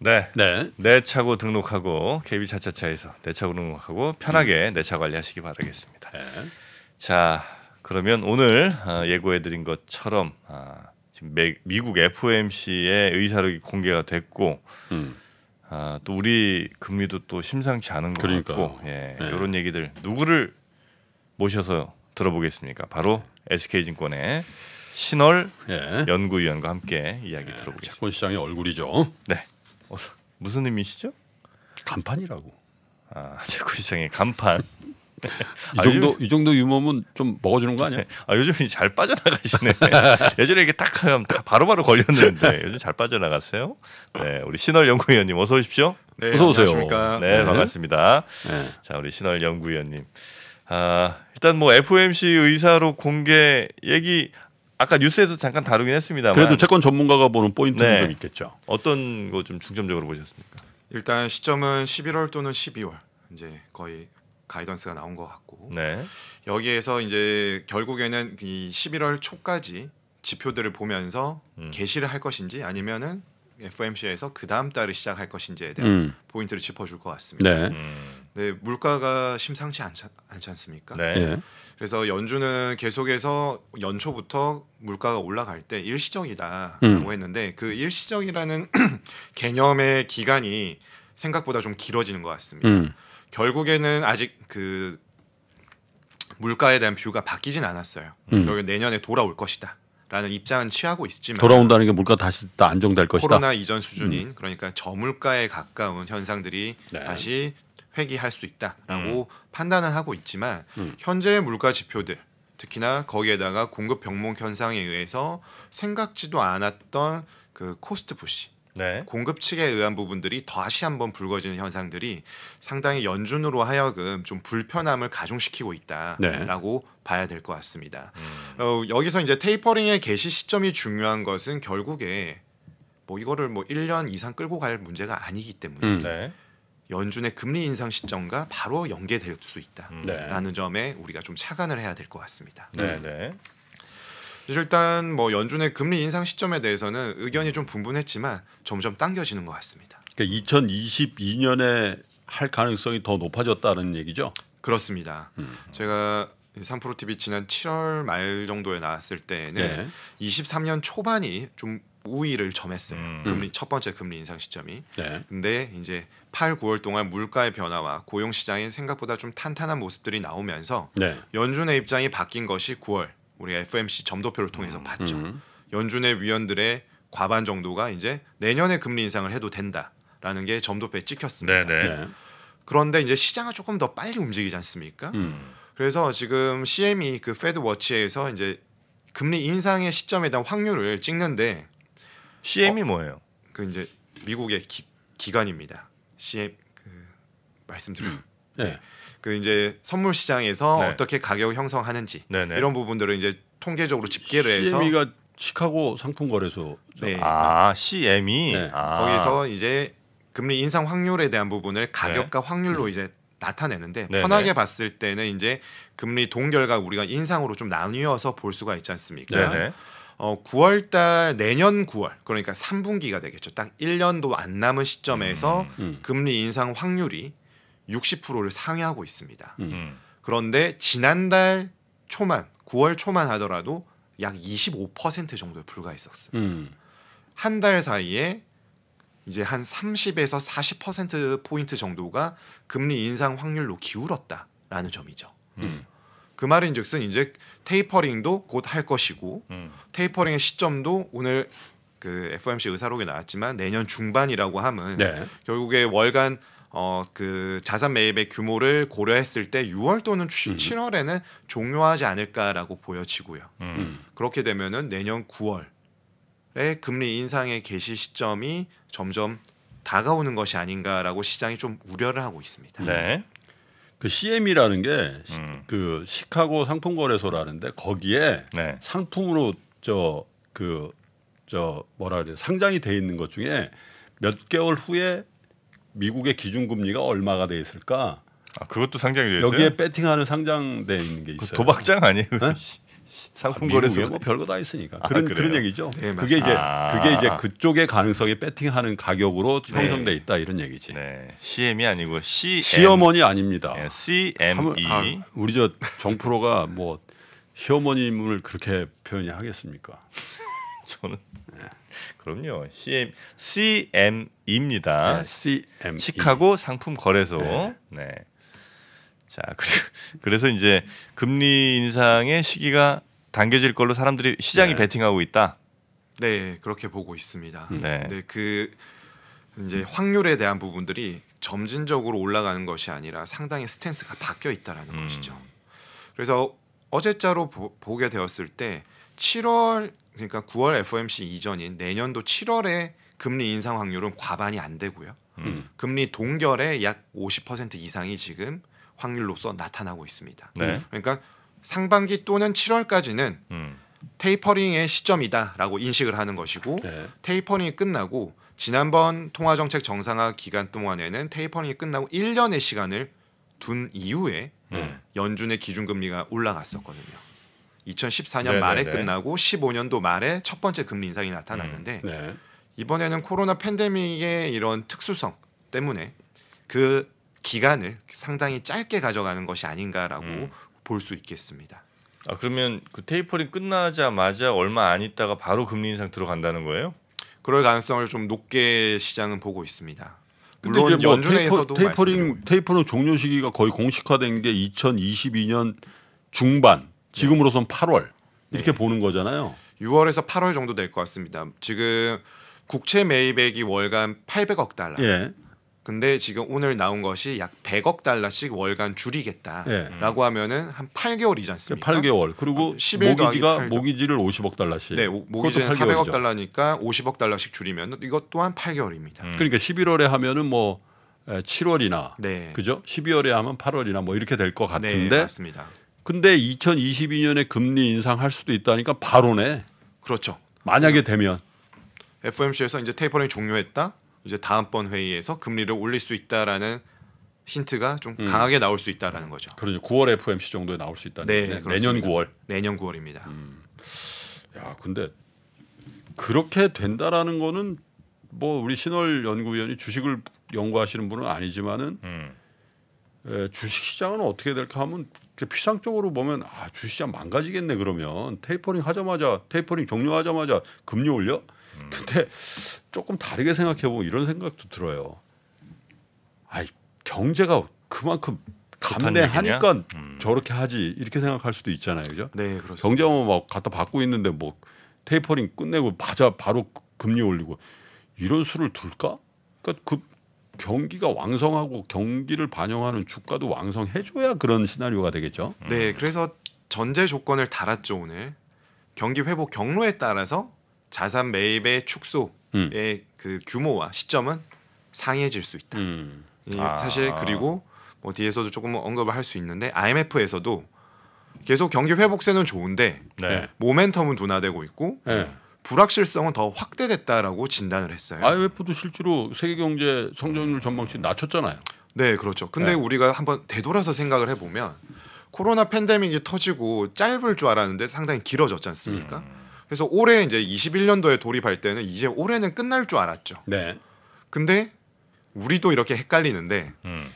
네. 네. 내 차고 등록하고 KB 차차차에서 내 차고 등록하고 편하게 음. 내차 관리하시기 바라겠습니다. 네. 자, 그러면 오늘 어, 예고해 드린 것처럼 아, 지금 미국 FOMC의 의사록이 공개가 됐고 음. 아, 또 우리 금리도 또 심상치 않은 것 그러니까. 같고 예, 네. 이런 얘기들 누구를 모셔서 들어보겠습니까? 바로 네. SK증권의 신월 네. 연구위원과 함께 이야기 네. 들어보겠습니다. 채권 시장의 얼굴이죠. 네. 어, 무슨 의미시죠? 간판이라고. 아, 제구시장의 간판. 이 아, 정도 아, 요즘, 이 정도 유머면 좀 먹어주는 거 아니야? 아 요즘이 잘 빠져나가시네. 예전에 이게 딱 하면 바로바로 걸렸는데 요즘 잘 빠져나갔어요. 네, 우리 신월 연구위원님 어서 오십시오. 네, 어서 오세요. 안녕하십니까. 네, 네. 반갑습니다. 네. 자, 우리 신월 연구위원님. 아 일단 뭐 FOMC 의사로 공개 얘기 아까 뉴스에서 잠깐 다루긴 했습니다만 그래도 채권 전문가가 보는 포인트는 네. 좀 있겠죠. 어떤 거 좀 중점적으로 보셨습니까? 일단 시점은 11월 또는 12월 이제 거의 가이던스가 나온 것 같고 네. 여기에서 이제 결국에는 이 11월 초까지 지표들을 보면서 음. 개시를 할 것인지 아니면은 FMC에서 그 다음 달을 시작할 것인지에 대한 음. 포인트를 짚어줄 것 같습니다. 네. 음. 네, 물가가 심상치 않지, 않지 않습니까? 네. 예. 그래서 연준은 계속해서 연초부터 물가가 올라갈 때 일시적이다라고 음. 했는데 그 일시적이라는 개념의 기간이 생각보다 좀 길어지는 것 같습니다. 음. 결국에는 아직 그 물가에 대한 뷰가 바뀌진 않았어요. 음. 결국 내년에 돌아올 것이다. 라는 입장은 취하고 있지만 돌아온다는 게 물가 다시 다 안정될 것이다. 코로나 이전 수준인 음. 그러니까 저물가에 가까운 현상들이 네. 다시 회귀할 수 있다라고 음. 판단을 하고 있지만 음. 현재의 물가 지표들 특히나 거기에다가 공급 병목 현상에 의해서 생각지도 않았던 그 코스트 푸시 네. 공급 측에 의한 부분들이 다시 한번 불거지는 현상들이 상당히 연준으로 하여금 좀 불편함을 가중시키고 있다라고 네. 봐야 될 것 같습니다. 음. 어, 여기서 이제 테이퍼링의 개시 시점이 중요한 것은 결국에 뭐 이거를 뭐 1년 이상 끌고 갈 문제가 아니기 때문에 음. 네. 연준의 금리 인상 시점과 바로 연계될 수 있다라는 네. 점에 우리가 좀 착안을 해야 될 것 같습니다. 네, 음. 네. 일단 뭐 연준의 금리 인상 시점에 대해서는 의견이 좀 분분했지만 점점 당겨지는 것 같습니다. 그러니까 2022년에 할 가능성이 더 높아졌다는 얘기죠? 그렇습니다. 음. 제가 삼프로 TV 지난 7월 말 정도에 나왔을 때는 네. 23년 초반이 좀 우위를 점했어요. 음. 금리 음. 첫 번째 금리 인상 시점이. 네. 근데 이제 8, 9월 동안 물가의 변화와 고용 시장이 생각보다 좀 탄탄한 모습들이 나오면서 네. 연준의 입장이 바뀐 것이 9월 우리 FMC 점도표를 통해서 음, 봤죠. 음. 연준의 위원들의 과반 정도가 이제 내년에 금리 인상을 해도 된다라는 게 점도표에 찍혔습니다. 네네. 네. 네. 그런데 이제 시장은 조금 더 빨리 움직이지 않습니까? 음. 그래서 지금 CME 그 페드 워치에서 이제 금리 인상의 시점에 대한 확률을 찍는데 CM이 e 어, 뭐예요? 그 이제 미국의 기, 기관입니다. 씨의 그 말씀들을 음. 네. 네. 그 이제 선물 시장에서 네. 어떻게 가격 을 형성하는지 네네. 네. 이런 부분들을 이제 통계적으로 집계를 해서 CME가 시카고 상품거래소 네. 아 CME 아, 네. 아. 거기서 이제 금리 인상 확률에 대한 부분을 네. 가격과 확률로 음. 이제 나타내는데 네네. 편하게 봤을 때는 이제 금리 동결과 우리가 인상으로 좀 나뉘어서 볼 수가 있지 않습니까? 네 어, 9월달 내년 9월 그러니까 3분기가 되겠죠. 딱 1년도 안 남은 시점에서 음, 음. 금리 인상 확률이 60%를 상회하고 있습니다. 음. 음. 그런데 지난달 초만 9월 초만 하더라도 약 25% 정도에 불과했었습니다. 음. 한달 사이에 이제 한 30에서 40% 포인트 정도가 금리 인상 확률로 기울었다라는 점이죠. 음. 그 말인즉슨 이제 테이퍼링도 곧 할 것이고 음. 테이퍼링의 시점도 오늘 그 FOMC 의사록에 나왔지만 내년 중반이라고 함은 네. 결국에 월간 어그 자산 매입의 규모를 고려했을 때 6월 또는 음. 7월에는 종료하지 않을까라고 보여지고요. 음. 음. 그렇게 되면은 내년 9월에 금리 인상의 개시 시점이 점점 다가오는 것이 아닌가라고 시장이 좀 우려를 하고 있습니다. 네. 그 CM이라는 게그 음. 그 시카고 상품거래소라는데 거기에 네. 상품으로 저 그저 그, 뭐라 그래 상장이 돼 있는 것 중에 몇 개월 후에 미국의 기준금리가 얼마가 돼 있을까? 아, 그것도 상장이 돼 있어요. 여기에 배팅하는 상장돼 있는 게 있어요. 그 도박장 아니에요? 네? 상품 아, 거래소 뭐 별거 다 있으니까 그런 아, 그런 얘기죠. 네, 그게 이제 아~ 그게 이제 그쪽의 가능성이 배팅하는 가격으로 네. 형성돼 있다 이런 얘기지. 네. CM이 e 아니고 CM. E. 시어머니 아닙니다. 네, CME. 하, 아, 우리 저 정프로가 뭐 시어머님을 그렇게 표현이 하겠습니까? 저는 네. 그럼요. CM CM입니다. 네, CM 시카고 상품 거래소. 네. 네. 자, 그리고 그래서 이제 금리 인상의 시기가 당겨질 걸로 사람들이 시장이 네. 베팅하고 있다. 네, 그렇게 보고 있습니다. 음. 네. 네, 그 이제 확률에 대한 부분들이 점진적으로 올라가는 것이 아니라 상당히 스탠스가 바뀌어 있다라는 음. 것이죠. 그래서 어제자로 보, 게 되었을 때 7월 그러니까 9월 FOMC 이전인 내년도 7월에 금리 인상 확률은 과반이 안 되고요. 음. 금리 동결에약 50% 이상이 지금 확률로서 나타나고 있습니다. 네. 그러니까 상반기 또는 7월까지는 음. 테이퍼링의 시점이다라고 인식을 하는 것이고 네. 테이퍼링이 끝나고 지난번 통화정책 정상화 기간 동안에는 테이퍼링이 끝나고 1년의 시간을 둔 이후에 음. 연준의 기준금리가 올라갔었거든요. 2014년 네네네. 말에 네. 끝나고 15년도 말에 첫 번째 금리 인상이 나타났는데 음. 네. 이번에는 코로나 팬데믹의 이런 특수성 때문에 그 기간을 상당히 짧게 가져가는 것이 아닌가라고 음. 볼수 있겠습니다. 아 그러면 그 테이퍼링 끝나자마자 얼마 안 있다가 바로 금리 인상 들어간다는 거예요? 그럴 가능성을 좀 높게 시장은 보고 있습니다. 물론 뭐 연준에서도 테이퍼, 링 테이퍼링 종료 시기가 거의 공식화된 게 2022년 중반 지금으로선 8월 이렇게 네. 보는 거잖아요. 6월에서 8월 정도 될 것 같습니다. 지금 국채 매입액이 월간 800억 달러. 예. 근데 지금 오늘 나온 것이 약 100억 달러씩 월간 줄이겠다라고 네. 하면은 한 8개월이지 예, 않습니까? 8개월. 그리고 어, 모기지가 모기지를 50억 달러씩. 네, 오, 모기지는 400억 달러니까 50억 달러씩 줄이면 이것 또한 8개월입니다. 음. 그러니까 11월에 하면은 뭐 7월이나 네. 그죠? 12월에 하면 8월이나 뭐 이렇게 될것 네, 같은데. 네, 맞습니다. 근데 2022년에 금리 인상할 수도 있다니까 바로네. 그렇죠. 만약에 되면 FOMC에서 이제 테이퍼링 종료했다. 이제 다음번 회의에서 금리를 올릴 수 있다라는 힌트가 좀 음. 강하게 나올 수 있다라는 거죠. 그러죠. 9월 f m c 정도에 나올 수 있다는 네, 네 내년 9월. 내년 9월입니다. 음. 야, 근데 그렇게 된다라는 거는 뭐 우리 신월 연구위원이 주식을 연구하시는 분은 아니지만은 음. 에, 주식 시장은 어떻게 될까 하면 피상적으로 보면 아 주시장 망가지겠네 그러면 테이퍼링 하자마자 테이퍼링 종료하자마자 금리 올려 음. 근데 조금 다르게 생각해 보면 이런 생각도 들어요. 아, 이 경제가 그만큼 감내하니까 음. 저렇게 하지 이렇게 생각할 수도 있잖아요, 그죠? 네, 그렇습니다. 경제만 하막 갖다 받고 있는데 뭐 테이퍼링 끝내고 맞아 바로 그 금리 올리고 이런 수를 둘까? 그러니까 그 경기가 왕성하고 경기를 반영하는 주가도 왕성해줘야 그런 시나리오가 되겠죠. 음. 네, 그래서 전제 조건을 달았죠 오늘 경기 회복 경로에 따라서 자산 매입의 축소의 음. 그 규모와 시점은 상이해질 수 있다. 음. 예, 아. 사실 그리고 뭐 뒤에서도 조금 언급을 할 수 있는데 IMF에서도 계속 경기 회복세는 좋은데 네. 네. 모멘텀은 둔화되고 있고 네. 불확실성은 더 확대됐다라고 진단을 했어요. IMF도 실제로 세계 경제 성장률 전망치 낮췄잖아요. 네, 그렇죠. 근데 네. 우리가 한번 되돌아서 생각을 해보면 코로나 팬데믹이 터지고 짧을 줄 알았는데 상당히 길어졌지 않습니까? 음. 그래서 올해 이제 21년도에 돌입할 때는 이제 올해는 끝날 줄 알았죠. 네. 근데 우리도 이렇게 헷갈리는데 음.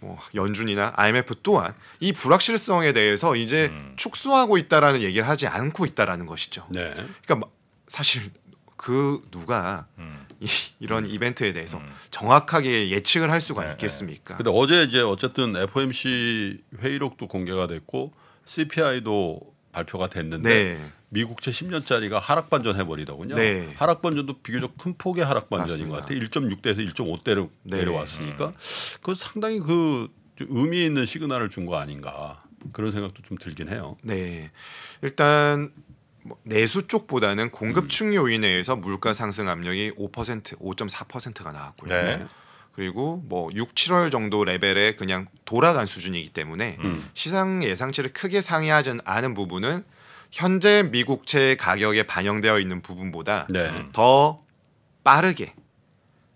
뭐 연준이나 IMF 또한 이 불확실성에 대해서 이제 음. 축소하고 있다라는 얘기를 하지 않고 있다라는 것이죠. 네. 그러니까 뭐 사실 그 누가 음. 이, 런 음. 이벤트에 대해서 음. 정확하게 예측을 할 수가 네, 네, 있겠습니까? 근데 어제 이제 어쨌든 FOMC 회의록도 공개가 됐고 CPI도 발표가 됐는데 네. 미국채 10년짜리가 하락 반전 해버리더군요. 네. 하락 반전도 비교적 큰 폭의 하락 반전인 맞습니다. 것 같아요. 1.6대에서 1.5대로 네. 내려왔으니까 음. 그 상당히 그 의미 있는 시그널을 준 거 아닌가 그런 생각도 좀 들긴 해요. 네, 일단 뭐 내수 쪽보다는 공급층 음. 요인에 의해서 물가 상승 압력이 5% 5.4%가 나왔고요. 네. 그리고 뭐 6, 7월 정도 레벨에 그냥 돌아간 수준이기 때문에 음. 시장 예상치를 크게 상회하지 않은 부분은 현재 미국채 가격에 반영되어 있는 부분보다 네. 더 빠르게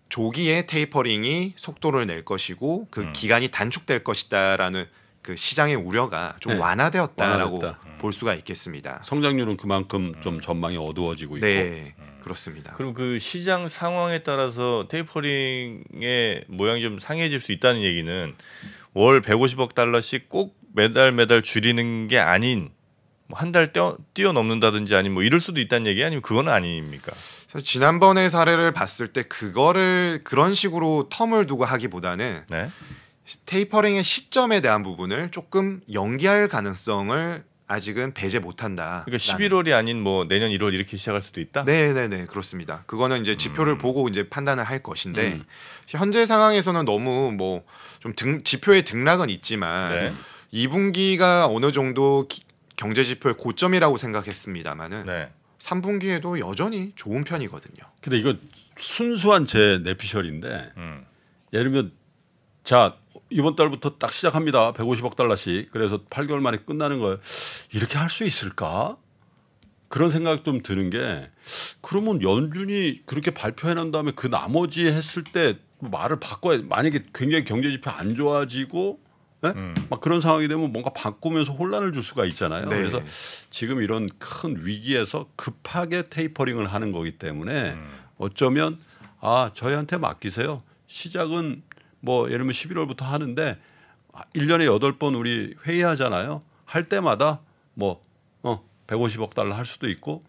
조기에 테이퍼링이 속도를 낼 것이고 그 음. 기간이 단축될 것이다라는 그 시장의 우려가 좀 네. 완화되었다라고 완화됐다. 볼 수가 있겠습니다. 성장률은 그만큼 좀 음. 전망이 어두워지고 네. 있고 음. 그렇습니다. 그리고 그 시장 상황에 따라서 테이퍼링의 모양이 좀 상해질 수 있다는 얘기는 월 150억 달러씩 꼭 매달 매달 줄이는 게 아닌 뭐 한 달 뛰어넘는다든지 아니면 뭐 이럴 수도 있다는 얘기 아니면 그건 아닙니까? 사실 지난번의 사례를 봤을 때 그거를 그런 식으로 텀을 두고 하기보다는 네? 테이퍼링의 시점에 대한 부분을 조금 연기할 가능성을 아직은 배제 못한다. 그러니까 11월이 아닌 뭐 내년 1월 이렇게 시작할 수도 있다. 네, 네, 네, 그렇습니다. 그거는 이제 지표를 음. 보고 이제 판단을 할 것인데 음. 현재 상황에서는 너무 뭐 좀 지표의 등락은 있지만 네. 2분기가 어느 정도 기, 경제 지표의 고점이라고 생각했습니다만은 네. 3분기에도 여전히 좋은 편이거든요. 근데 이거 순수한 제 내피셜인데 음. 예를 들면 자 이번 달부터 딱 시작합니다. 150억 달러씩 그래서 8개월 만에 끝나는 걸 이렇게 할 수 있을까? 그런 생각 좀 드는 게 그러면 연준이 그렇게 발표해 놓은 다음에 그 나머지 했을 때 말을 바꿔야 만약에 굉장히 경제 지표 안 좋아지고 네? 음. 막 그런 상황이 되면 뭔가 바꾸면서 혼란을 줄 수가 있잖아요. 네. 그래서 지금 이런 큰 위기에서 급하게 테이퍼링을 하는 거기 때문에 음. 어쩌면 아 저희한테 맡기세요. 시작은 뭐 예를 들면 11월부터 하는데 1년에 아, 8번 우리 회의하잖아요. 할 때마다 뭐 어, 150억 달러 할 수도 있고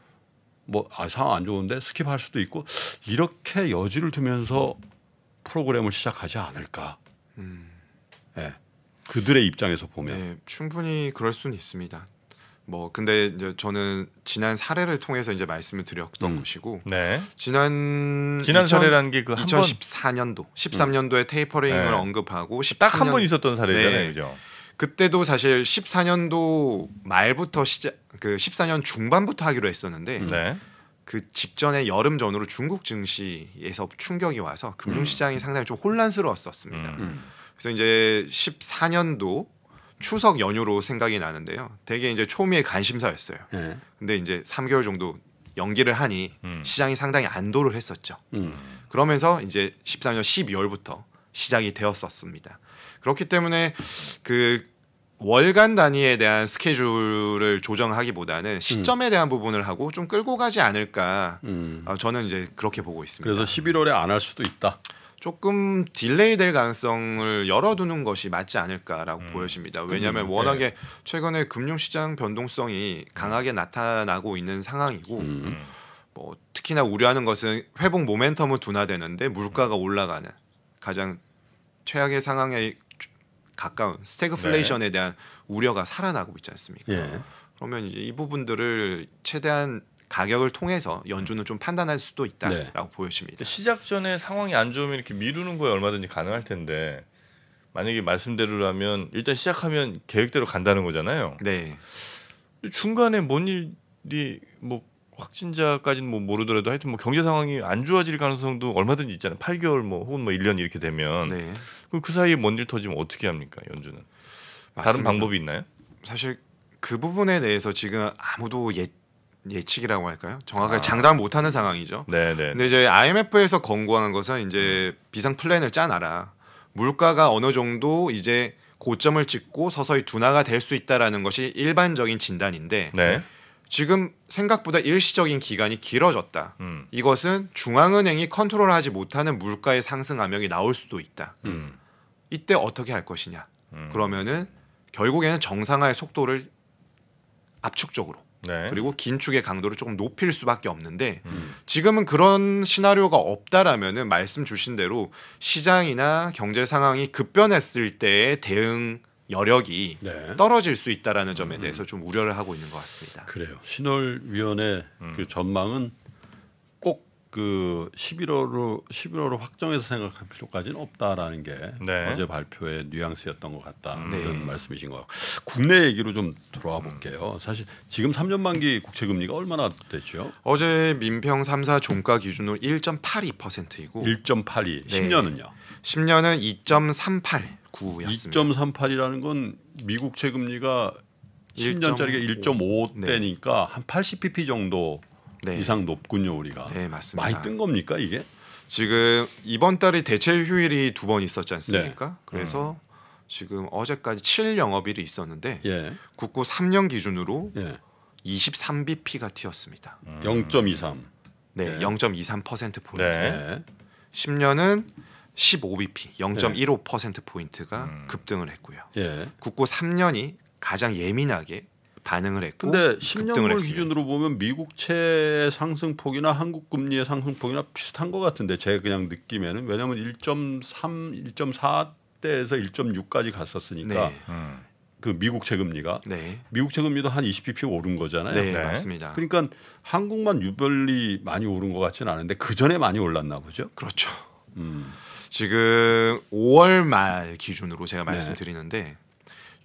뭐 아, 상황 안 좋은데 스킵할 수도 있고 이렇게 여지를 두면서 프로그램을 시작하지 않을까. 음. 그들의 입장에서 보면 네, 충분히 그럴 수는 있습니다. 뭐 근데 이제 저는 지난 사례를 통해서 이제 말씀을 드렸던 음. 것이고 네. 지난 지난 사례라는 게 그 2014년도 13년도에 음. 테이퍼링을 네. 언급하고 딱 한 번 있었던 사례잖아요, 네. 그죠? 그때도 사실 14년도 말부터 시작 그 14년 중반부터 하기로 했었는데 음. 네. 그 직전에 여름 전으로 중국 증시에서 충격이 와서 금융시장이 음. 상당히 좀 혼란스러웠었습니다. 음. 그래서 이제 14년도 추석 연휴로 생각이 나는데요. 되게 이제 초미의 관심사였어요. 네. 근데 이제 3개월 정도 연기를 하니 음. 시장이 상당히 안도를 했었죠. 음. 그러면서 이제 13년 12월부터 시작이 되었었습니다. 그렇기 때문에 그 월간 단위에 대한 스케줄을 조정하기보다는 음. 시점에 대한 부분을 하고 좀 끌고 가지 않을까 음. 어, 저는 이제 그렇게 보고 있습니다. 그래서 11월에 안 할 수도 있다. 조금 딜레이 될 가능성을 열어두는 것이 맞지 않을까라고 음. 보여집니다. 왜냐하면 음, 워낙에 네. 최근에 금융시장 변동성이 강하게 나타나고 있는 상황이고 음. 음. 뭐 특히나 우려하는 것은 회복 모멘텀은 둔화되는데 물가가 올라가는 가장 최악의 상황에 가까운 스태그플레이션에 네. 대한 우려가 살아나고 있지 않습니까? 예. 그러면 이제 이 부분들을 최대한 가격을 통해서 연준은 좀 판단할 수도 있다라고 네. 보여집니다. 시작 전에 상황이 안 좋으면 이렇게 미루는 거에 얼마든지 가능할 텐데 만약에 말씀대로라면 일단 시작하면 계획대로 간다는 거잖아요. 네. 중간에 뭔 일이 뭐 확진자까지는 뭐 모르더라도 하여튼 뭐 경제 상황이 안 좋아질 가능성도 얼마든지 있잖아요. 8개월 뭐 혹은 뭐 1년 이렇게 되면 네. 그럼 그 사이에 뭔 일 터지면 어떻게 합니까 연준은? 맞습니다. 다른 방법이 있나요? 사실 그 부분에 대해서 지금 아무도 예, 예측이라고 할까요? 정확하게 아. 장담 못하는 상황이죠. 네네. 네. 근데 이제 IMF에서 권고하는 것은 이제 음. 비상 플랜을 짜놔라. 물가가 어느 정도 이제 고점을 찍고 서서히 둔화가 될 수 있다라는 것이 일반적인 진단인데 네. 지금 생각보다 일시적인 기간이 길어졌다. 음. 이것은 중앙은행이 컨트롤하지 못하는 물가의 상승 압력이 나올 수도 있다. 음. 이때 어떻게 할 것이냐? 음. 그러면은 결국에는 정상화의 속도를 압축적으로 네. 그리고 긴축의 강도를 조금 높일 수밖에 없는데 음. 지금은 그런 시나리오가 없다라면은 말씀 주신 대로 시장이나 경제 상황이 급변했을 때의 대응 여력이 네. 떨어질 수 있다라는 점에 음, 음. 대해서 좀 우려를 하고 있는 것 같습니다. 그래요. 신월위원회 음. 그 전망은 그 11월로 11월로 확정해서 생각할 필요까지는 없다라는 게 네. 어제 발표의 뉘앙스였던 것 같다 이런 음. 네. 말씀이신 거 같고 국내 얘기로 좀들어와 볼게요. 음. 사실 지금 3년 만기 국채 금리가 얼마나 됐죠? 어제 민평 3사 종가 기준으로 1.82%이고 1.82 네. 10년은요? 10년은 2.389였습니다. 2.38이라는 건 미국 채 금리가 10년짜리가 1.5대니까 네. 한 80pp 정도 네. 이상 높군요 우리가. 네 맞습니다. 많이 뜬 겁니까 이게? 지금 이번 달에 대체 휴일이 두 번 있었지 않습니까? 네. 그래서 음. 지금 어제까지 7 영업일이 있었는데 예. 국고 3년 기준으로 예. 23bp가 튀었습니다. 음. 0.23. 네, 네. 예. 0.23% 퍼센트 포인트. 네. 10년은 15bp, 0.15% 퍼센트 포인트가 음. 급등을 했고요. 예. 국고 3년이 가장 예민하게 반응을 했고 근데 10년을 기준으로 보면 미국채 상승폭이나 한국 금리의 상승폭이나 비슷한 것 같은데 제 그냥 느낌에는 왜냐하면 1.3, 1.4 때에서 1.6까지 갔었으니까 네. 음. 그 미국 채금리가 네. 미국 채금리도 한 20bp 오른 거잖아요. 네, 네, 맞습니다. 그러니까 한국만 유별리 많이 오른 것 같지는 않은데 그 전에 많이 올랐나 보죠. 그렇죠. 음. 지금 5월 말 기준으로 제가 네. 말씀드리는데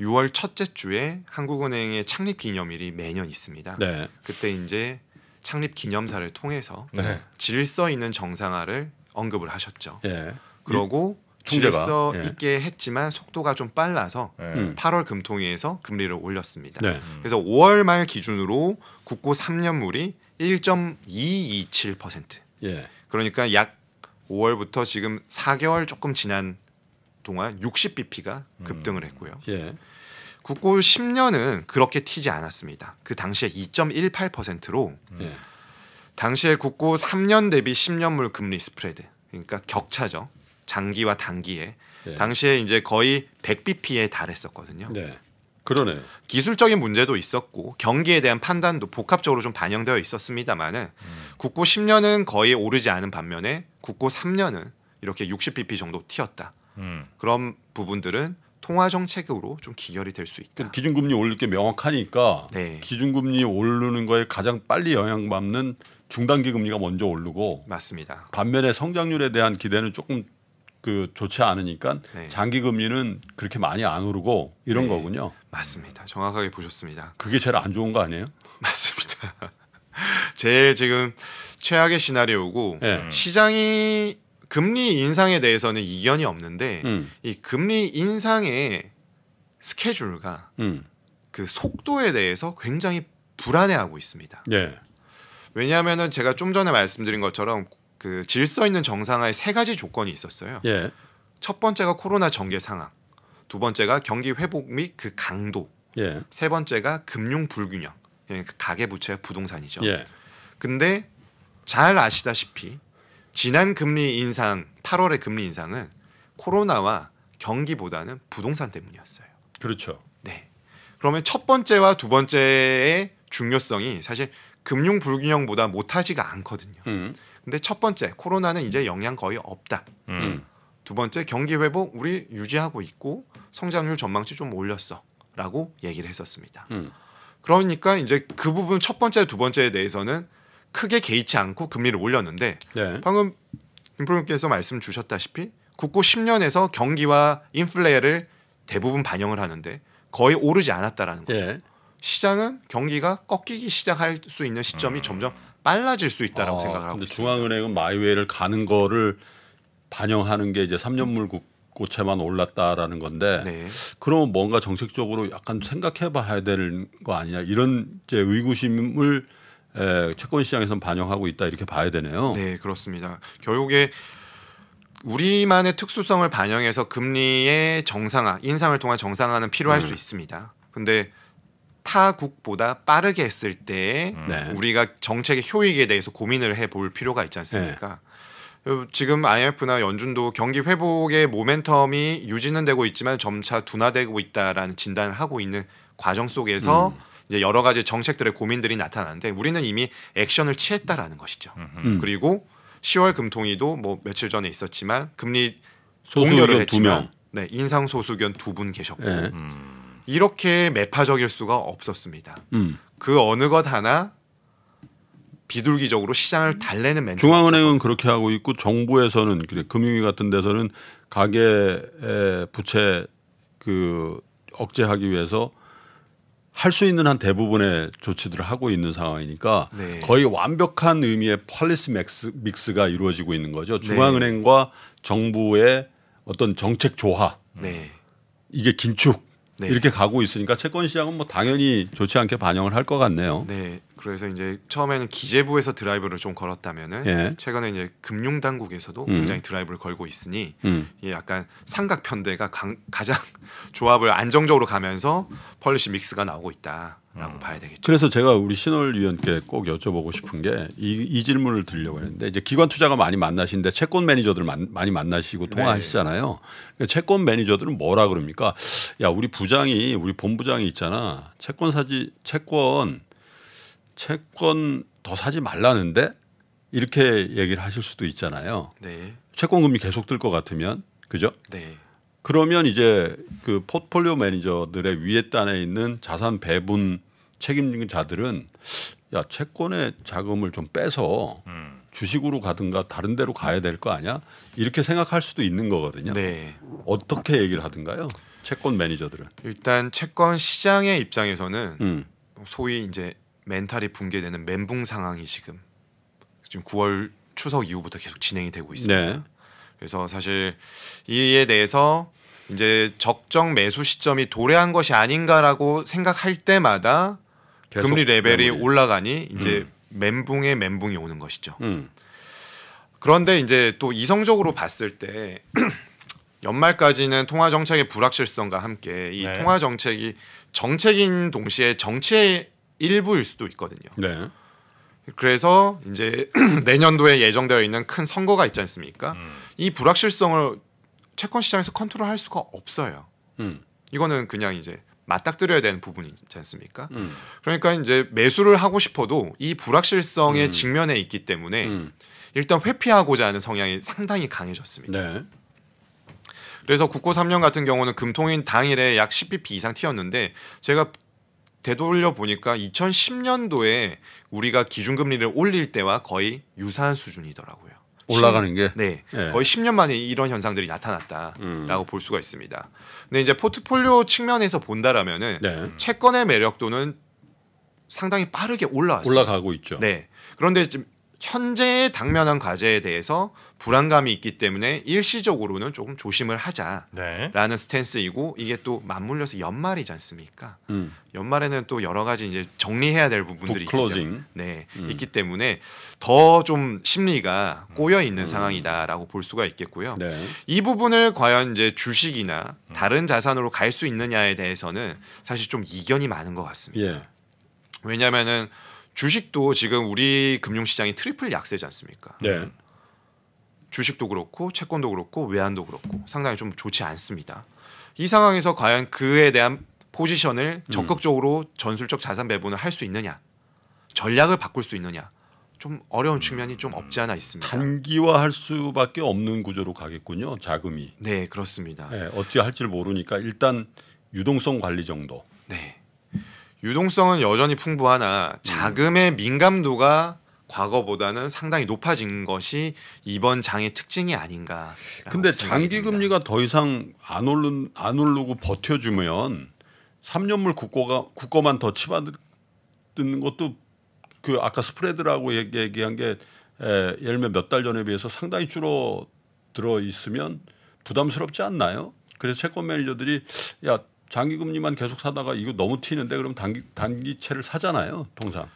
6월 첫째 주에 한국은행의 창립 기념일이 매년 있습니다. 네. 그때 이제 창립 기념사를 통해서 네. 질서 있는 정상화를 언급을 하셨죠. 예. 그러고 총재가. 질서 예. 있게 했지만 속도가 좀 빨라서 예. 8월 음. 금통위에서 금리를 올렸습니다. 네. 그래서 5월 말 기준으로 국고 3년물이 1.227%. 예. 그러니까 약 5월부터 지금 4개월 조금 지난 동안 60bp가 음. 급등을 했고요. 예. 국고 10년은 그렇게 튀지 않았습니다. 그 당시에 2.18%로 예. 당시에 국고 3년 대비 10년물 금리 스프레드 그러니까 격차죠. 장기와 단기에 예. 당시에 이제 거의 100bp에 달했었거든요. 네. 그러네요. 기술적인 문제도 있었고 경기에 대한 판단도 복합적으로 좀 반영되어 있었습니다만은 음. 국고 10년은 거의 오르지 않은 반면에 국고 3년은 이렇게 60bp 정도 튀었다. 음. 그런 부분들은 통화 정책으로 좀 기결이 될 수 있다. 기준금리 올릴 게 명확하니까 네. 기준금리 오르는 거에 가장 빨리 영향받는 중단기 금리가 먼저 오르고 맞습니다. 반면에 성장률에 대한 기대는 조금 그 좋지 않으니까 네. 장기 금리는 그렇게 많이 안 오르고 이런 네. 거군요. 맞습니다. 정확하게 보셨습니다. 그게 제일 안 좋은 거 아니에요? 맞습니다. 제일 지금 최악의 시나리오고 네. 시장이 금리 인상에 대해서는 이견이 없는데 음. 이 금리 인상의 스케줄과 음. 그 속도에 대해서 굉장히 불안해하고 있습니다. 예. 왜냐하면은 제가 좀 전에 말씀드린 것처럼 그 질서 있는 정상화의 세 가지 조건이 있었어요. 예. 첫 번째가 코로나 전개 상황, 두 번째가 경기 회복 및 그 강도, 예. 세 번째가 금융 불균형, 그러니까 가계 부채 부동산이죠. 예. 근데 잘 아시다시피 지난 금리 인상 8월의 금리 인상은 코로나와 경기보다는 부동산 때문이었어요. 그렇죠. 네. 그러면 첫 번째와 두 번째의 중요성이 사실 금융 불균형보다 못하지가 않거든요. 음. 근데 첫 번째 코로나는 이제 영향 거의 없다. 음. 음. 두 번째 경기 회복 우리 유지하고 있고 성장률 전망치 좀 올렸어라고 얘기를 했었습니다. 음. 그러니까 이제 그 부분 첫 번째 두 번째에 대해서는 크게 개의치 않고 금리를 올렸는데 네. 방금 김프로님께서 말씀 주셨다시피 국고 10년에서 경기와 인플레를 대부분 반영을 하는데 거의 오르지 않았다라는 거죠. 예. 시장은 경기가 꺾이기 시작할 수 있는 시점이 음. 점점 빨라질 수 있다라고 아, 생각을 하고 있습니다. 중앙은행은 마이웨이를 가는 거를 반영하는 게 이제 3년물 국고채만 올랐다라는 건데 네. 그러면 뭔가 정책적으로 약간 생각해 봐야 되는 거 아니냐 이런 이제 의구심을 에, 예, 채권 시장에선 반영하고 있다 이렇게 봐야 되네요. 네, 그렇습니다. 결국에 우리만의 특수성을 반영해서 금리의 정상화, 인상을 통한 정상화는 필요할 음. 수 있습니다. 근데 타국보다 빠르게 했을 때 음. 네. 우리가 정책의 효익에 대해서 고민을 해볼 필요가 있지 않습니까? 네. 어, 지금 IMF나 연준도 경기 회복의 모멘텀이 유지는 되고 있지만 점차 둔화되고 있다라는 진단을 하고 있는 과정 속에서 음. 여러 가지 정책들의 고민들이 나타나는데 우리는 이미 액션을 취했다라는 것이죠. 음. 그리고 10월 금통위도 뭐 며칠 전에 있었지만 금리 동결을 했지만 네, 인상 소수견 두 분 계셨고 네. 음. 이렇게 매파적일 수가 없었습니다. 음. 그 어느 것 하나 비둘기적으로 시장을 달래는 멘트. 중앙은행은 그렇게 하고 있고 정부에서는 금융위 같은 데서는 가계 부채 그 억제하기 위해서 할수 있는 한 대부분의 조치들을 하고 있는 상황이니까 네. 거의 완벽한 의미의 폴리스 맥스, 믹스가 이루어지고 있는 거죠. 네. 중앙은행과 정부의 어떤 정책 조화 네. 이게 긴축 네. 이렇게 가고 있으니까 채권 시장은 뭐 당연히 좋지 않게 반영을 할 것 같네요. 네. 그래서 이제 처음에는 기재부에서 드라이브를 좀 걸었다면은 예. 최근에 이제 금융 당국에서도 음. 굉장히 드라이브를 걸고 있으니 음. 이 약간 삼각 편대가 가장 조합을 안정적으로 가면서 펄리시 믹스가 나오고 있다라고 음. 봐야 되겠죠. 그래서 제가 우리 신월 위원께 꼭 여쭤보고 싶은 게이 이 질문을 드리려고 했는데 이제 기관 투자가 많이 만나시는데 채권 매니저들 만, 많이 만나시고 네. 통화하시잖아요. 네. 채권 매니저들은 뭐라 그럽니까? 야 우리 부장이 우리 본부장이 있잖아 채권 사지 채권 채권 더 사지 말라는데 이렇게 얘기를 하실 수도 있잖아요. 네. 채권 금리 계속 들 것 같으면 그죠? 네. 그러면 이제 그 포트폴리오 매니저들의 위에 단에 있는 자산 배분 책임자들은 야 채권의 자금을 좀 빼서 음. 주식으로 가든가 다른 데로 가야 될 거 아니야 이렇게 생각할 수도 있는 거거든요. 네. 어떻게 얘기를 하든가요? 채권 매니저들은 일단 채권 시장의 입장에서는 음. 소위 이제 멘탈이 붕괴되는 멘붕 상황이 지금 지금 9월 추석 이후부터 계속 진행이 되고 있습니다. 네. 그래서 사실 이에 대해서 이제 적정 매수 시점이 도래한 것이 아닌가라고 생각할 때마다 금리 레벨이 음. 올라가니 이제 음. 멘붕에 멘붕이 오는 것이죠. 음. 그런데 이제 또 이성적으로 봤을 때 연말까지는 통화 정책의 불확실성과 함께 이 네. 통화 정책이 정책인 동시에 정치에 일부일 수도 있거든요. 네. 그래서 이제 내년도에 예정되어 있는 큰 선거가 있지 않습니까? 음. 이 불확실성을 채권 시장에서 컨트롤할 수가 없어요. 음. 이거는 그냥 이제 맞닥뜨려야 되는 부분이지 않습니까? 음. 그러니까 이제 매수를 하고 싶어도 이 불확실성에 음. 직면에 있기 때문에 음. 일단 회피하고자 하는 성향이 상당히 강해졌습니다. 네. 그래서 국고 3년 같은 경우는 금통인 당일에 약 10bp 이상 튀었는데 제가 되돌려 보니까 2010년도에 우리가 기준금리를 올릴 때와 거의 유사한 수준이더라고요. 올라가는 게? 네. 예. 거의 10년 만에 이런 현상들이 나타났다라고 음. 볼 수가 있습니다. 근데 이제 포트폴리오 측면에서 본다라면은 네. 채권의 매력도는 상당히 빠르게 올라왔어요. 올라가고 있죠. 네. 그런데 지금 현재의 당면한 과제에 대해서 불안감이 있기 때문에 일시적으로는 조금 조심을 하자라는 네. 스탠스이고 이게 또 맞물려서 연말이지 않습니까? 음. 연말에는 또 여러 가지 이제 정리해야 될 부분들이 있기 때문에, 네, 음. 있기 때문에 더 좀 심리가 꼬여 있는 음. 상황이다라고 볼 수가 있겠고요. 네. 이 부분을 과연 이제 주식이나 다른 자산으로 갈 수 있느냐에 대해서는 사실 좀 이견이 많은 것 같습니다. 예. 왜냐하면은 주식도 지금 우리 금융시장이 트리플 약세지 않습니까? 네. 주식도 그렇고 채권도 그렇고 외환도 그렇고 상당히 좀 좋지 않습니다. 이 상황에서 과연 그에 대한 포지션을 음. 적극적으로 전술적 자산 배분을 할 수 있느냐 전략을 바꿀 수 있느냐 좀 어려운 측면이 좀 없지 않아 있습니다. 단기화할 수밖에 없는 구조로 가겠군요 자금이. 네 그렇습니다. 네, 어찌 할지를 모르니까 일단 유동성 관리 정도. 네. 유동성은 여전히 풍부하나 자금의 민감도가 과거보다는 상당히 높아진 것이 이번 장의 특징이 아닌가. 근데 장기 금리가 더 이상 안 오른 안 오르고 버텨주면 3년물 국고가 국고만 더 치받는 것도 그 아까 스프레드라고 얘기한 게 에, 예를 들면 몇 달 전에 비해서 상당히 줄어 들어 있으면 부담스럽지 않나요? 그래서 채권 매니저들이 야 장기 금리만 계속 사다가 이거 너무 튀는데 그럼 단기 단기채를 사잖아요, 통상.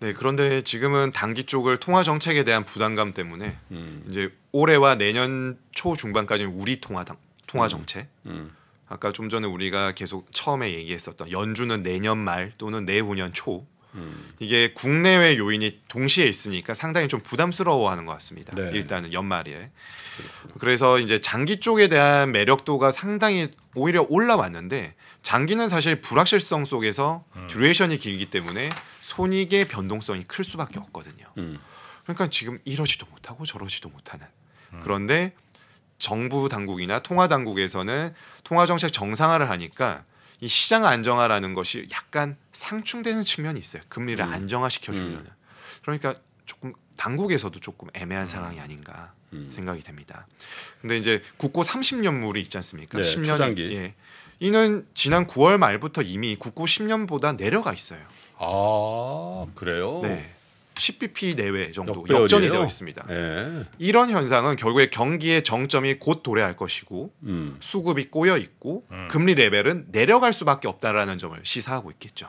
네, 그런데 지금은 단기 쪽을 통화 정책에 대한 부담감 때문에 음. 이제 올해와 내년 초 중반까지는 우리 통화 당, 통화 음. 정책. 음. 음. 아까 좀 전에 우리가 계속 처음에 얘기했었던 연준은 내년 말 또는 내후년 초 음. 이게 국내외 요인이 동시에 있으니까 상당히 좀 부담스러워하는 것 같습니다. 네. 일단은 연말에 그렇구나. 그래서 이제 장기 쪽에 대한 매력도가 상당히 오히려 올라왔는데 장기는 사실 불확실성 속에서 음. 듀레이션이 길기 때문에 손익의 변동성이 클 수밖에 없거든요. 음. 그러니까 지금 이러지도 못하고 저러지도 못하는. 음. 그런데 정부 당국이나 통화 당국에서는 통화 정책 정상화를 하니까 이 시장 안정화라는 것이 약간 상충되는 측면이 있어요. 금리를 음. 안정화시켜 주려는. 음. 그러니까 조금 당국에서도 조금 애매한 음. 상황이 아닌가 음. 생각이 됩니다. 근데 이제 국고 30년물이 있지 않습니까? 네, 10년 초장기. 예. 이는 지난 9월 말부터 이미 국고 10년보다 내려가 있어요. 아 그래요? 네. 10bp 내외 정도 역배열이에요? 역전이 되어 있습니다. 예. 이런 현상은 결국에 경기의 정점이 곧 도래할 것이고 음. 수급이 꼬여 있고 음. 금리 레벨은 내려갈 수밖에 없다라는 점을 시사하고 있겠죠.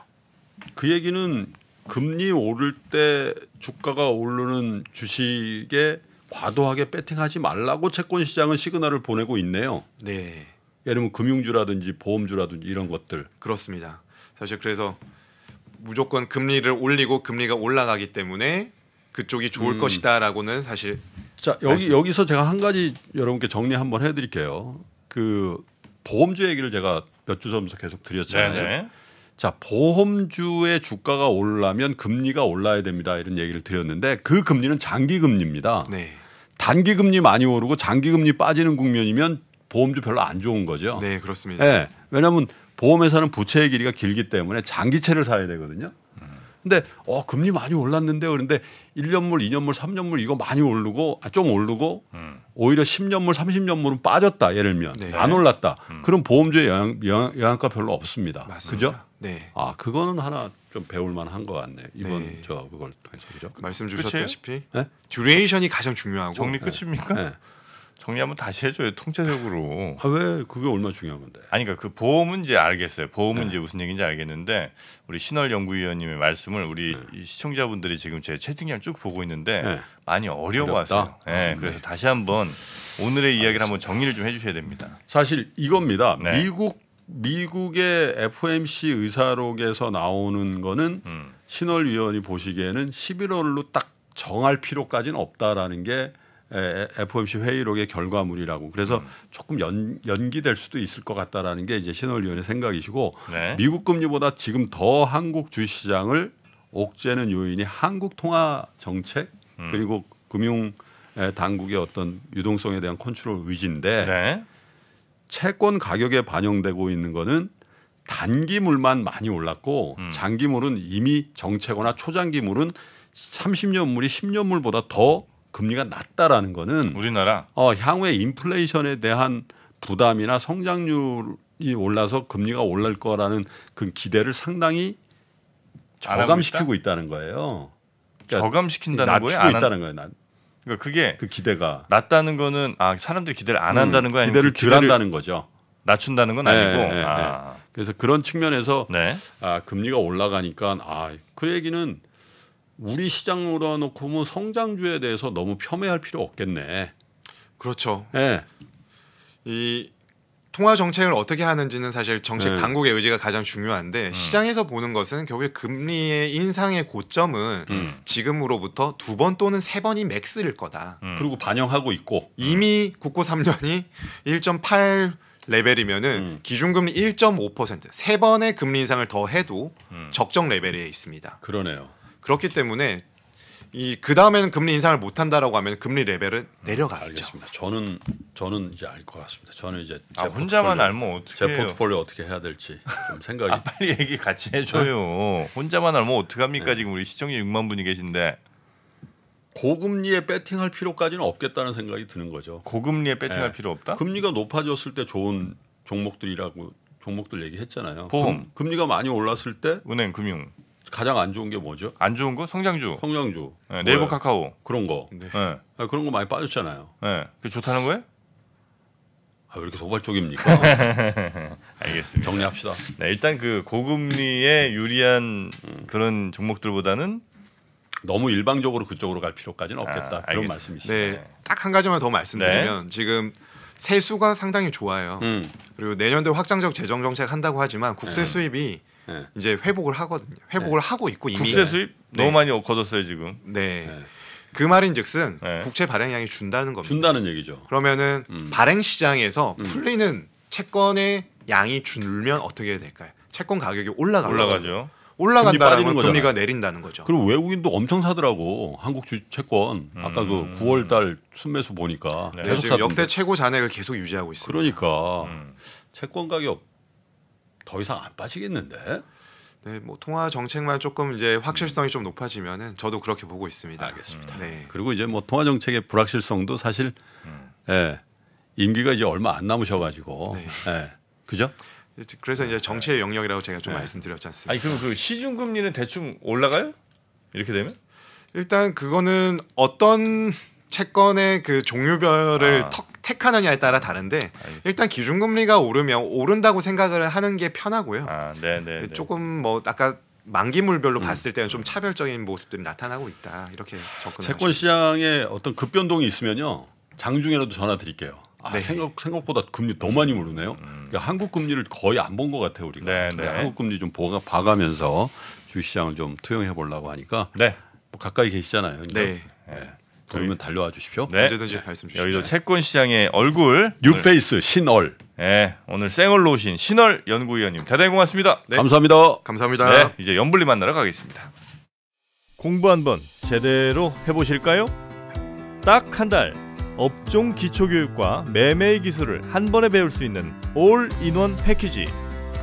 그 얘기는 금리 오를 때 주가가 오르는 주식에 과도하게 베팅하지 말라고 채권 시장은 시그널을 보내고 있네요. 네. 예를 들면 금융주라든지 보험주라든지 이런 것들. 그렇습니다. 사실 그래서 무조건 금리를 올리고 금리가 올라가기 때문에 그쪽이 좋을 음. 것이다라고는 사실 자 여기 말씀. 여기서 제가 한 가지 여러분께 정리 한번 해드릴게요. 그 보험주 얘기를 제가 몇 주 전부터 계속 드렸잖아요. 네네. 자 보험주의 주가가 올라면 금리가 올라야 됩니다 이런 얘기를 드렸는데 그 금리는 장기 금리입니다. 네. 단기 금리 많이 오르고 장기 금리 빠지는 국면이면 보험주 별로 안 좋은 거죠. 네 그렇습니다. 네, 예. 왜냐하면 보험회사는 부채의 길이가 길기 때문에 장기채를 사야 되거든요. 근데 어 금리 많이 올랐는데 그런데 1년물, 2년물, 3년물 이거 많이 오르고 아, 좀 오르고 음. 오히려 10년물, 30년물은 빠졌다. 예를 들면 네. 안 올랐다. 음. 그럼 보험주의 영향, 영향, 영향과 별로 없습니다. 그죠? 네. 아 그거는 하나 좀 배울 만한 것 같네요. 이번 네. 저 그걸 통해서 그죠? 말씀 주셨다시피 네? 듀레이션이 가장 중요하고 정리 네. 끝입니까? 네. 정리 한번 다시 해줘요 통째적으로. 아왜 그게 얼마나 중요한 건데? 아니 그러니까 그 보호 문제 알겠어요. 보호 문제 네. 무슨 얘기인지 알겠는데 우리 신월 연구위원님의 말씀을 우리 네. 시청자분들이 지금 제 채팅창 쭉 보고 있는데 네. 많이 어려워하세요. 네, 아, 네, 그래서 다시 한번 오늘의 이야기를 알 한번 정리를 좀 해주셔야 됩니다. 사실 이겁니다. 네. 미국 미국의 FMC 의사록에서 나오는 거는 음. 신월 위원이 보시기에는 11월로 딱 정할 필요까지는 없다라는 게 FOMC 회의록의 결과물이라고 그래서 음. 조금 연, 연기될 수도 있을 것 같다라는 게 이제 신월위원의 생각이시고 네. 미국 금리보다 지금 더 한국 주시장을 옥죄는 요인이 한국 통화 정책 음. 그리고 금융 당국의 어떤 유동성에 대한 컨트롤 위지인데 네. 채권 가격에 반영되고 있는 거는 단기물만 많이 올랐고 음. 장기물은 이미 정체거나 초장기물은 30년물이 10년물보다 더 금리가 낮다라는 거는 우리나라 어, 향후에 인플레이션에 대한 부담이나 성장률이 올라서 금리가 올랄 거라는 그 기대를 상당히 저감시키고 있다? 는 거예요. 그러니까 저감시킨다는 낮추고 거예요? 있다는 거예요. 낮. 그러니까 그게 그 기대가 낮다는 거는 아 사람들이 기대를 안 음, 한다는 음, 거야 기대를 덜한다는 그 거죠. 낮춘다는 건 아니고 네, 네, 아. 네. 그래서 그런 측면에서 네. 아 금리가 올라가니까 아 그 얘기는 우리 시장으로 놓고 뭐 성장주에 대해서 너무 폄훼할 필요 없겠네. 그렇죠. 예. 이 통화 정책을 어떻게 하는지는 사실 정책 네. 당국의 의지가 가장 중요한데 음. 시장에서 보는 것은 결국 에 금리의 인상의 고점은 음. 지금으로부터 두 번 또는 세 번이 맥스일 거다. 음. 그리고 반영하고 있고 이미 국고 3년이 1.8 레벨이면은 음. 기준금리 1.5%세 번의 금리 인상을 더 해도 음. 적정 레벨에 있습니다. 그러네요. 그렇기 때문에 이그 다음에는 금리 인상을 못 한다라고 하면 금리 레벨은 내려가죠. 알겠습니다. 저는 저는 이제 알것 같습니다. 저는 이제 아, 혼자만 알면 어떻게 제해 포트폴리오 어떻게 해야 될지 좀 생각이 아, 빨리 얘기 같이 해줘요. 혼자만 알면 어떡 합니까 네. 지금 우리 시청자 6만 분이 계신데 고금리에 배팅할 필요까지는 없겠다는 생각이 드는 거죠. 고금리에 배팅할 네. 필요 없다? 금리가 높아졌을 때 좋은 종목들이라고 종목들 얘기했잖아요. 보험. 금, 리가 많이 올랐을 때 은행 금융 가장 안 좋은 게 뭐죠? 안 좋은 거 성장주, 성장주, 네, 네이버 뭐예요? 카카오 그런 거, 네. 네. 그런 거 많이 빠졌잖아요. 네. 그 좋다는 거예요? 아, 왜 이렇게 도발적입니까? 알겠습니다. 정리합시다. 네, 일단 그 고금리에 유리한 음. 그런 종목들보다는 너무 일방적으로 그쪽으로 갈 필요까지는 없겠다. 아, 그런 말씀이시죠. 네, 네. 딱한 가지만 더 말씀드리면 네. 지금 세수가 상당히 좋아요. 음. 그리고 내년도 확장적 재정 정책 한다고 하지만 국세 네. 수입이 네. 이제 회복을 하거든요. 회복을 네. 하고 있고 이미 국세 수입 네. 너무 많이 거뒀어요 지금. 네. 네. 그 말인즉슨 국채 발행량이 준다는 겁니다. 준다는 얘기죠. 그러면은 음. 발행 시장에서 음. 풀리는 채권의 양이 줄면 어떻게 될까요? 채권 가격이 올라가죠. 올라가죠. 올라간다는 금리 금리가 내린다는 거죠. 그리고 외국인도 엄청 사더라고 한국 주 채권 음. 아까 그 9월달 음. 순매수 보니까 네. 네, 지금 역대 최고 잔액을 계속 유지하고 있습니다. 그러니까 음. 채권 가격 더 이상 안 빠지겠는데? 네, 뭐 통화 정책만 조금 이제 확실성이 좀 높아지면은 저도 그렇게 보고 있습니다. 알겠습니다. 음. 네. 그리고 이제 뭐 통화 정책의 불확실성도 사실 음. 예, 임기가 이제 얼마 안 남으셔가지고 네. 예, 그죠? 그래서 이제 정치의 영역이라고 제가 좀 네. 말씀드렸지 않습니까? 아니 그럼 그 시중 금리는 대충 올라가요? 이렇게 되면? 일단 그거는 어떤 채권의 그 종류별을 아. 택하느냐에 따라 다른데 알겠습니다. 일단 기준금리가 오르면 오른다고 생각을 하는 게 편하고요. 아, 네, 네, 네, 조금 뭐 아까 만기물별로 음. 봤을 때는 좀 차별적인 모습들이 나타나고 있다 이렇게 접근. 채권 시장에 어떤 급변동이 있으면요 장중에라도 전화 드릴게요. 아, 아, 네. 생각 생각보다 금리 더 많이 오르네요. 음. 그러니까 한국 금리를 거의 안 본 것 같아요 우리가. 네, 그러니까 네. 한국 금리 좀 보가 봐가면서 주시장을 식좀 투영해 보려고 하니까. 네. 뭐 가까이 계시잖아요. 그러니 네. 부르면 네. 달려와 주십시오. 네. 언제든지 말씀 주십시오. 여의도 채권 시장의 얼굴 뉴페이스 신얼. 네, 오늘 생얼로 오신 신얼 연구위원님 대단히 고맙습니다. 네. 감사합니다. 감사합니다. 네, 이제 연불리 만나러 가겠습니다. 공부 한번 제대로 해보실까요? 딱 한 달 업종 기초교육과 매매 기술을 한 번에 배울 수 있는 올인원 패키지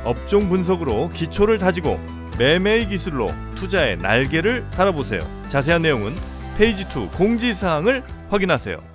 업종 분석으로 기초를 다지고 매매 기술로 투자의 날개를 달아보세요. 자세한 내용은 페이지 2 공지사항을 확인하세요.